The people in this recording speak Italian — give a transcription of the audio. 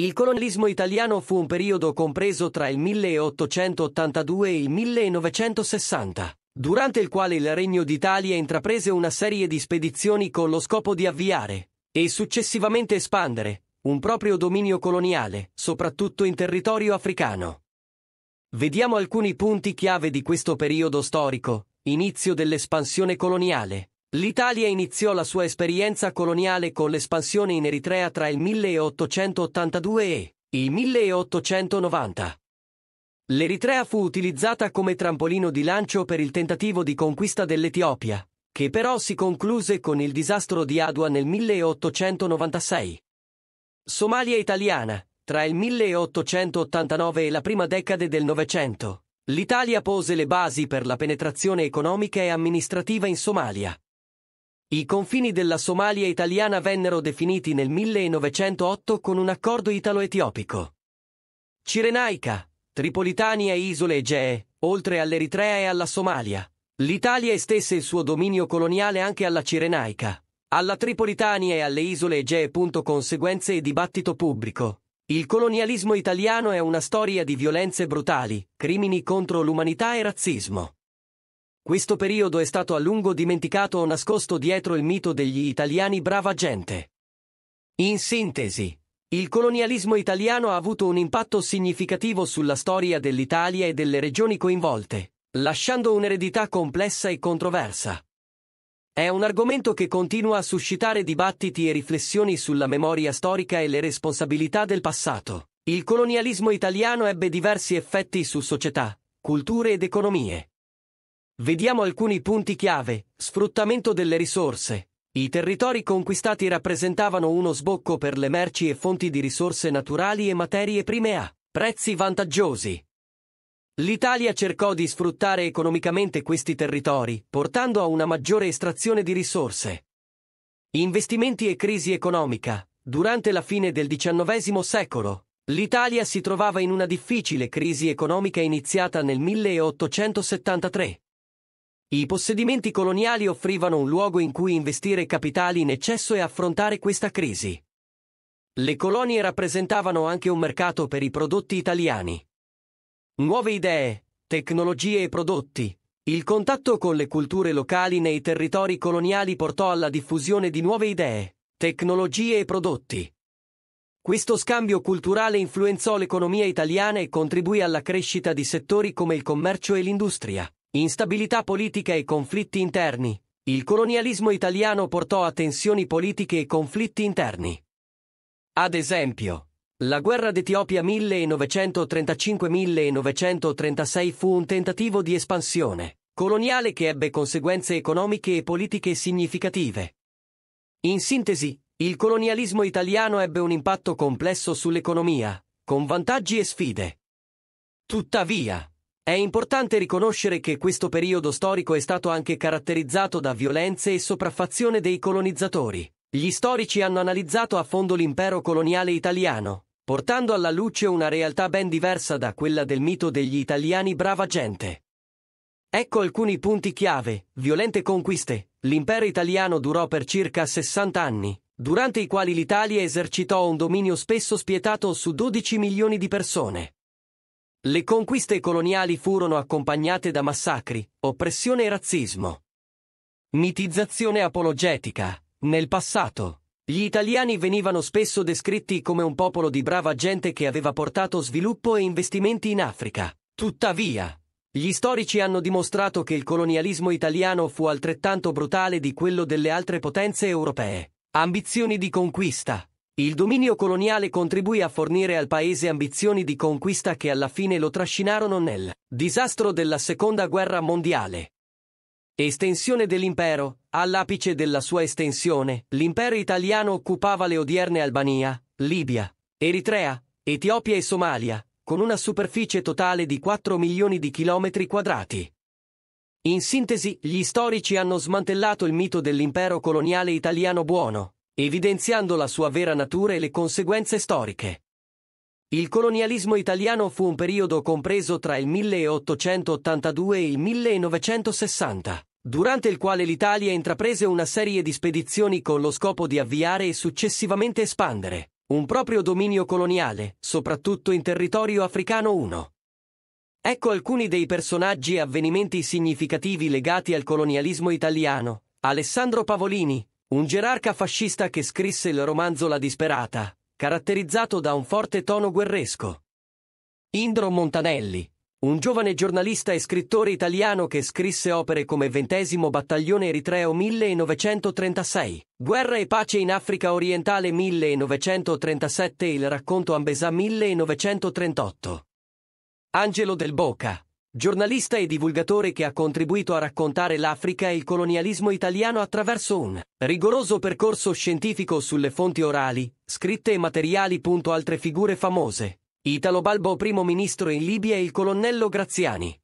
Il colonialismo italiano fu un periodo compreso tra il 1882 e il 1960, durante il quale il Regno d'Italia intraprese una serie di spedizioni con lo scopo di avviare e successivamente espandere un proprio dominio coloniale, soprattutto in territorio africano. Vediamo alcuni punti chiave di questo periodo storico, inizio dell'espansione coloniale. L'Italia iniziò la sua esperienza coloniale con l'espansione in Eritrea tra il 1882 e il 1890. L'Eritrea fu utilizzata come trampolino di lancio per il tentativo di conquista dell'Etiopia, che però si concluse con il disastro di Adwa nel 1896. Somalia italiana, tra il 1889 e la prima decade del Novecento, l'Italia pose le basi per la penetrazione economica e amministrativa in Somalia. I confini della Somalia italiana vennero definiti nel 1908 con un accordo italo-etiopico. Cirenaica, Tripolitania e isole Egee, oltre all'Eritrea e alla Somalia. L'Italia estese il suo dominio coloniale anche alla Cirenaica, alla Tripolitania e alle isole Egee. Conseguenze e dibattito pubblico. Il colonialismo italiano è una storia di violenze brutali, crimini contro l'umanità e razzismo. Questo periodo è stato a lungo dimenticato o nascosto dietro il mito degli italiani brava gente. In sintesi, il colonialismo italiano ha avuto un impatto significativo sulla storia dell'Italia e delle regioni coinvolte, lasciando un'eredità complessa e controversa. È un argomento che continua a suscitare dibattiti e riflessioni sulla memoria storica e le responsabilità del passato. Il colonialismo italiano ebbe diversi effetti su società, culture ed economie. Vediamo alcuni punti chiave. Sfruttamento delle risorse. I territori conquistati rappresentavano uno sbocco per le merci e fonti di risorse naturali e materie prime a prezzi vantaggiosi. L'Italia cercò di sfruttare economicamente questi territori, portando a una maggiore estrazione di risorse. Investimenti e crisi economica. Durante la fine del XIX secolo, l'Italia si trovava in una difficile crisi economica iniziata nel 1873. I possedimenti coloniali offrivano un luogo in cui investire capitali in eccesso e affrontare questa crisi. Le colonie rappresentavano anche un mercato per i prodotti italiani. Nuove idee, tecnologie e prodotti. Il contatto con le culture locali nei territori coloniali portò alla diffusione di nuove idee, tecnologie e prodotti. Questo scambio culturale influenzò l'economia italiana e contribuì alla crescita di settori come il commercio e l'industria. Instabilità politica e conflitti interni. Il colonialismo italiano portò a tensioni politiche e conflitti interni. Ad esempio, la guerra d'Etiopia 1935-1936 fu un tentativo di espansione coloniale che ebbe conseguenze economiche e politiche significative. In sintesi, il colonialismo italiano ebbe un impatto complesso sull'economia, con vantaggi e sfide. Tuttavia, è importante riconoscere che questo periodo storico è stato anche caratterizzato da violenze e sopraffazione dei colonizzatori. Gli storici hanno analizzato a fondo l'impero coloniale italiano, portando alla luce una realtà ben diversa da quella del mito degli italiani brava gente. Ecco alcuni punti chiave, violente conquiste. L'impero italiano durò per circa 60 anni, durante i quali l'Italia esercitò un dominio spesso spietato su 12 milioni di persone. Le conquiste coloniali furono accompagnate da massacri, oppressione e razzismo. Mitizzazione apologetica. Nel passato, gli italiani venivano spesso descritti come un popolo di brava gente che aveva portato sviluppo e investimenti in Africa. Tuttavia, gli storici hanno dimostrato che il colonialismo italiano fu altrettanto brutale di quello delle altre potenze europee. Ambizioni di conquista, il dominio coloniale contribuì a fornire al paese ambizioni di conquista che alla fine lo trascinarono nel disastro della Seconda Guerra Mondiale. Estensione dell'impero. All'apice della sua estensione, l'impero italiano occupava le odierne Albania, Libia, Eritrea, Etiopia e Somalia, con una superficie totale di 4 milioni di chilometri quadrati. In sintesi, gli storici hanno smantellato il mito dell'impero coloniale italiano buono, evidenziando la sua vera natura e le conseguenze storiche. Il colonialismo italiano fu un periodo compreso tra il 1882 e il 1960, durante il quale l'Italia intraprese una serie di spedizioni con lo scopo di avviare e successivamente espandere un proprio dominio coloniale, soprattutto in territorio africano 1. Ecco alcuni dei personaggi e avvenimenti significativi legati al colonialismo italiano. Alessandro Pavolini, un gerarca fascista che scrisse il romanzo La disperata, caratterizzato da un forte tono guerresco. Indro Montanelli, un giovane giornalista e scrittore italiano che scrisse opere come Ventesimo Battaglione Eritreo 1936, Guerra e pace in Africa orientale 1937 e il racconto Ambesa 1938. Angelo del Boca, giornalista e divulgatore che ha contribuito a raccontare l'Africa e il colonialismo italiano attraverso un rigoroso percorso scientifico sulle fonti orali, scritte e materiali. Altre figure famose. Italo Balbo primo ministro in Libia e il colonnello Graziani.